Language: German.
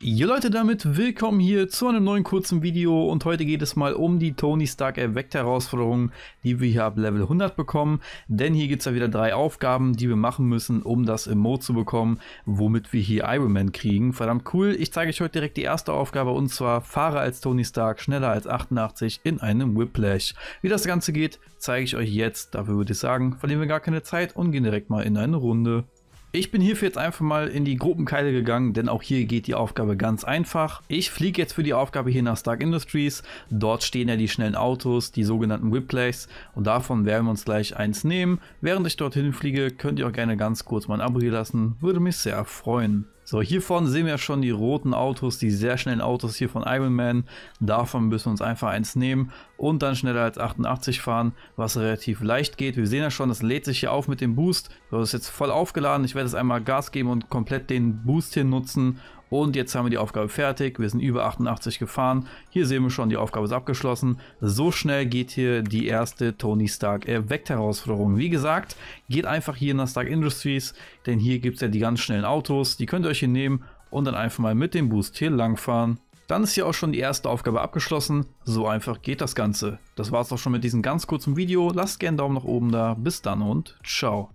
Jo Leute, damit willkommen hier zu einem neuen kurzen Video und heute geht es mal um die Tony Stark erweckte Herausforderung, die wir hier ab Level 100 bekommen, denn hier gibt es ja wieder drei Aufgaben, die wir machen müssen, um das Emote zu bekommen, womit wir hier Iron Man kriegen. Verdammt cool, ich zeige euch heute direkt die erste Aufgabe und zwar fahre als Tony Stark schneller als 88 in einem Whiplash. Wie das Ganze geht, zeige ich euch jetzt, dafür würde ich sagen, verlieren wir gar keine Zeit und gehen direkt mal in eine Runde. Ich bin hierfür jetzt einfach mal in die Gruppenkeile gegangen, denn auch hier geht die Aufgabe ganz einfach. Ich fliege jetzt für die Aufgabe hier nach Stark Industries. Dort stehen ja die schnellen Autos, die sogenannten Whiplays und davon werden wir uns gleich eins nehmen. Während ich dorthin fliege, könnt ihr auch gerne ganz kurz mal ein Abo hier lassen, würde mich sehr freuen. So, hiervon sehen wir schon die roten Autos, die sehr schnellen Autos hier von Iron Man. Davon müssen wir uns einfach eins nehmen und dann schneller als 88 fahren, was relativ leicht geht. Wir sehen ja schon, das lädt sich hier auf mit dem Boost. So, das ist jetzt voll aufgeladen. Ich werde jetzt einmal Gas geben und komplett den Boost hier nutzen und jetzt haben wir die Aufgabe fertig. Wir sind über 88 gefahren. Hier sehen wir schon, die Aufgabe ist abgeschlossen. So schnell geht hier die erste Tony Stark erweckt Herausforderung. Wie gesagt, geht einfach hier nach Stark Industries, denn hier gibt es ja die ganz schnellen Autos. Die könnt ihr euch hier nehmen und dann einfach mal mit dem Boost hier langfahren. Dann ist hier auch schon die erste Aufgabe abgeschlossen. So einfach geht das Ganze. Das war es auch schon mit diesem ganz kurzen Video. Lasst gerne einen Daumen nach oben da. Bis dann und ciao.